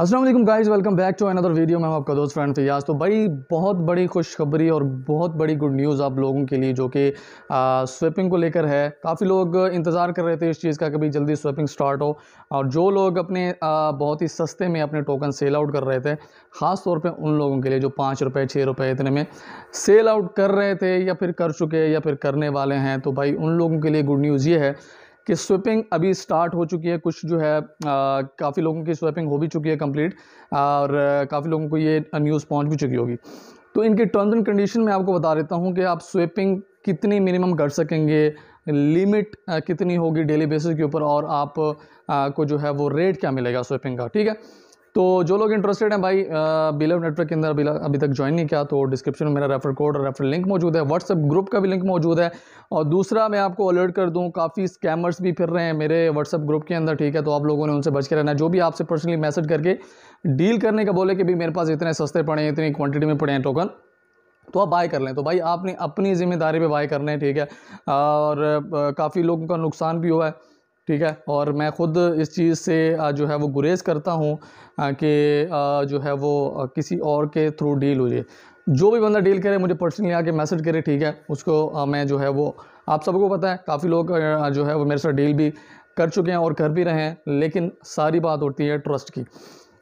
Aslam guys welcome back to another video में आपका दोस्त फ्रेंड फयाज तो भाई बहुत बड़ी खुशखबरी और बहुत बड़ी गुड न्यूज़ आप लोगों के लिए जो कि स्वेपिंग को लेकर है काफ़ी लोग इंतज़ार कर रहे थे इस चीज़ का कभी जल्दी स्वेपिंग स्टार्ट हो और जो लोग अपने आ, बहुत ही सस्ते में अपने टोकन सेल आउट कर रहे थे ख़ास तौर पर उन लोगों के लिए जो पाँच रुपये छः रुपये इतने में सेल आउट कर रहे थे या फिर कर चुके या फिर करने वाले हैं तो भाई उन लोगों के लिए गुड न्यूज़ ये है कि स्विपिंग अभी स्टार्ट हो चुकी है कुछ जो है काफ़ी लोगों की स्विपिंग हो भी चुकी है कंप्लीट और काफ़ी लोगों को ये न्यूज़ पहुंच भी चुकी होगी तो इनके टर्म्स एंड कंडीशन में आपको बता देता हूँ कि आप स्विपिंग कितनी मिनिमम कर सकेंगे लिमिट कितनी होगी डेली बेसिस के ऊपर और आप को जो है वो रेट क्या मिलेगा स्विपिंग का ठीक है तो जो लोग इंटरेस्टेड हैं भाई बिलव नेटवर्क के अंदर अभी तक ज्वाइन नहीं किया तो डिस्क्रिप्शन में मेरा रेफर कोड और रेफर लिंक मौजूद है व्हाट्सअप ग्रुप का भी लिंक मौजूद है और दूसरा मैं आपको अलर्ट कर दूँ काफ़ी स्कैमर्स भी फिर रहे हैं मेरे व्हाट्सअप ग्रुप के अंदर ठीक है तो आप लोगों ने उनसे बच के रहना जो भी आपसे पर्सनली मैसेज करके डील करने का बोले कि भाई मेरे पास इतने सस्ते पड़े हैं इतनी क्वान्टिटी में पड़े हैं टोकन तो आप बाय कर लें तो भाई आपने अपनी ज़िम्मेदारी पर बाय करना है ठीक है और काफ़ी लोगों का नुकसान भी हुआ है ठीक है और मैं ख़ुद इस चीज़ से जो है वो गुरेज करता हूँ कि जो है वो किसी और के थ्रू डील हो जाए जो भी बंदा डील करे मुझे पर्सनली आके मैसेज करे ठीक है उसको मैं जो है वो आप सबको पता है काफ़ी लोग जो है वो मेरे साथ डील भी कर चुके हैं और कर भी रहे हैं लेकिन सारी बात होती है ट्रस्ट की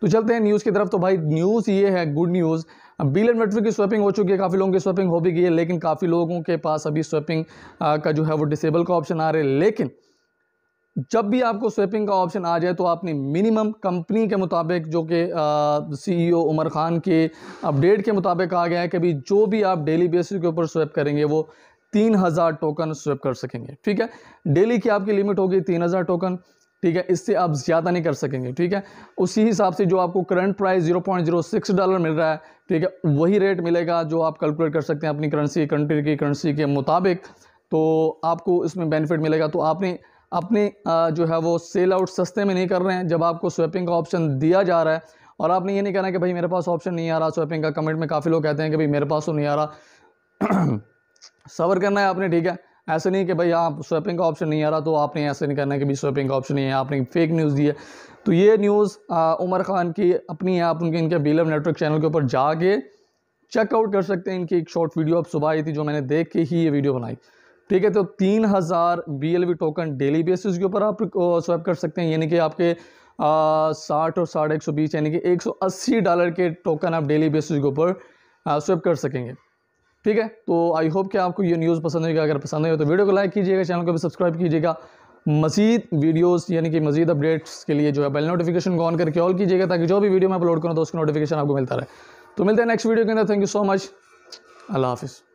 तो चलते हैं न्यूज़ की तरफ तो भाई न्यूज़ ये है good news bill and metric की स्वैपिंग हो चुकी है काफ़ी लोगों की स्वैपिंग हो भी गई है लेकिन काफ़ी लोगों के पास अभी स्वैपिंग का जो है वो डिसेबल का ऑप्शन आ रहा है लेकिन जब भी आपको स्वेपिंग का ऑप्शन आ जाए तो आपने मिनिमम कंपनी के मुताबिक जो कि सीईओ उमर ख़ान के अपडेट के मुताबिक आ गया है कि भी जो भी आप डेली बेसिस के ऊपर स्वेप करेंगे वो तीन हज़ार टोकन स्वेप कर सकेंगे ठीक है डेली की आपकी लिमिट होगी तीन हज़ार टोकन ठीक है इससे आप ज़्यादा नहीं कर सकेंगे ठीक है उसी हिसाब से जो आपको current price zero point zero six dollar मिल रहा है ठीक है वही रेट मिलेगा जो आप कैलकुलेट कर सकते हैं अपनी करेंसी कंट्री की करेंसी के मुताबिक तो आपको इसमें बेनिफिट मिलेगा तो आपने अपने जो है वो सेल आउट सस्ते में नहीं कर रहे हैं जब आपको स्वैपिंग का ऑप्शन दिया जा रहा है और आपने ये नहीं कहना कि भाई मेरे पास ऑप्शन नहीं आ रहा स्वैपिंग का कमेंट में काफ़ी लोग कहते हैं कि भाई मेरे पास तो नहीं आ रहा सवर करना है आपने ठीक है ऐसे नहीं कि भाई आप हाँ, स्वैपिंग का ऑप्शन नहीं आ रहा तो आपने ऐसे नहीं करना है कि भाई स्वैपिंग का ऑप्शन नहीं है आपने फेक न्यूज़ दी है तो ये न्यूज़ उमर ख़ान की अपनी है आप उनके इनके बीलम नेटवर्क चैनल के ऊपर जाके चेकआउट कर सकते हैं इनकी एक शॉर्ट वीडियो अब सुबह आई थी जो मैंने देख के ही ये वीडियो बनाई ठीक है तो तीन हज़ार B L V token daily basis के ऊपर आप स्वैप कर सकते हैं यानी कि आपके साठ और साढ़े एक सौ बीस यानी कि एक सौ अस्सी डॉलर के टोकन आप डेली बेसिस के ऊपर स्वैप कर सकेंगे ठीक है तो आई होप कि आपको ये न्यूज़ पसंद होगी अगर पसंद आए तो वीडियो को लाइक कीजिएगा चैनल को भी सब्सक्राइब कीजिएगा मजीद वीडियोस यानी कि मजीद अपडेट्स के लिए जो है बेल नोटिफिकेशन को ऑन करके ऑल कीजिएगा ताकि जो भी वीडियो मैं अपलोड करूँ तो उसका नोटिफिकेशन आपको मिलता रहे तो मिलते हैं नेक्स्ट वीडियो के अंदर थैंक यू सो मच अल्लाह हाफिज़